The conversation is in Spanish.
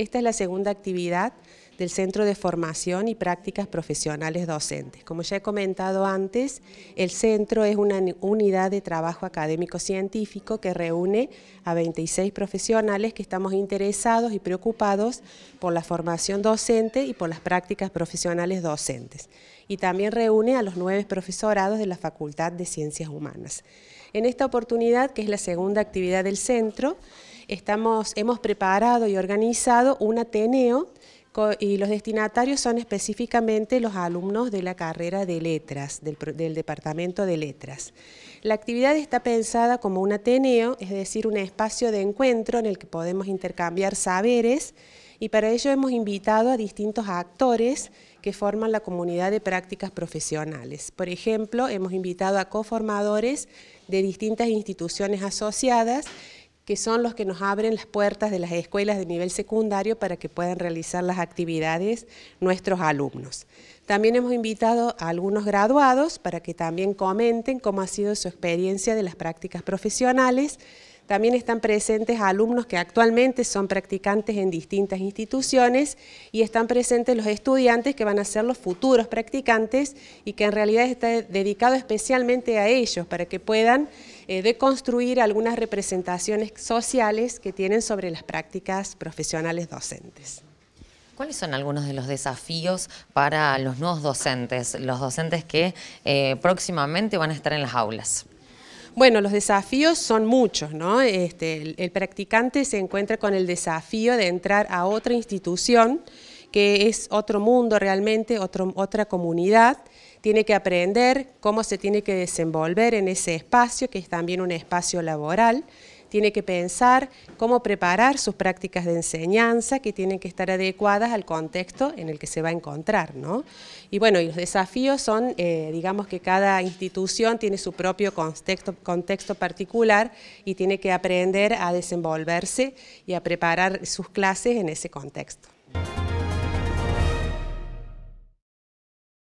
Esta es la segunda actividad del Centro de Formación y Prácticas Profesionales Docentes. Como ya he comentado antes, el centro es una unidad de trabajo académico-científico que reúne a 26 profesionales que estamos interesados y preocupados por la formación docente y por las prácticas profesionales docentes. Y también reúne a los nueve profesorados de la Facultad de Ciencias Humanas. En esta oportunidad, que es la segunda actividad del centro, hemos preparado y organizado un Ateneo y los destinatarios son específicamente los alumnos de la carrera de letras, del, del, departamento de letras. La actividad está pensada como un ateneo, es decir, un espacio de encuentro en el que podemos intercambiar saberes y para ello hemos invitado a distintos actores que forman la comunidad de prácticas profesionales. Por ejemplo, hemos invitado a coformadores de distintas instituciones asociadas que son los que nos abren las puertas de las escuelas de nivel secundario para que puedan realizar las actividades nuestros alumnos. También hemos invitado a algunos graduados para que también comenten cómo ha sido su experiencia de las prácticas profesionales. También están presentes alumnos que actualmente son practicantes en distintas instituciones y están presentes los estudiantes que van a ser los futuros practicantes y que en realidad está dedicado especialmente a ellos para que puedan eh, de construir algunas representaciones sociales que tienen sobre las prácticas profesionales docentes. ¿Cuáles son algunos de los desafíos para los nuevos docentes, los docentes que eh, próximamente van a estar en las aulas? Bueno, los desafíos son muchos, ¿no? Este, el practicante se encuentra con el desafío de entrar a otra institución que es otro mundo realmente, otra comunidad, tiene que aprender cómo se tiene que desenvolver en ese espacio, que es también un espacio laboral, tiene que pensar cómo preparar sus prácticas de enseñanza que tienen que estar adecuadas al contexto en el que se va a encontrar. Y bueno, y los desafíos son, eh, digamos que cada institución tiene su propio contexto, contexto particular y tiene que aprender a desenvolverse y a preparar sus clases en ese contexto.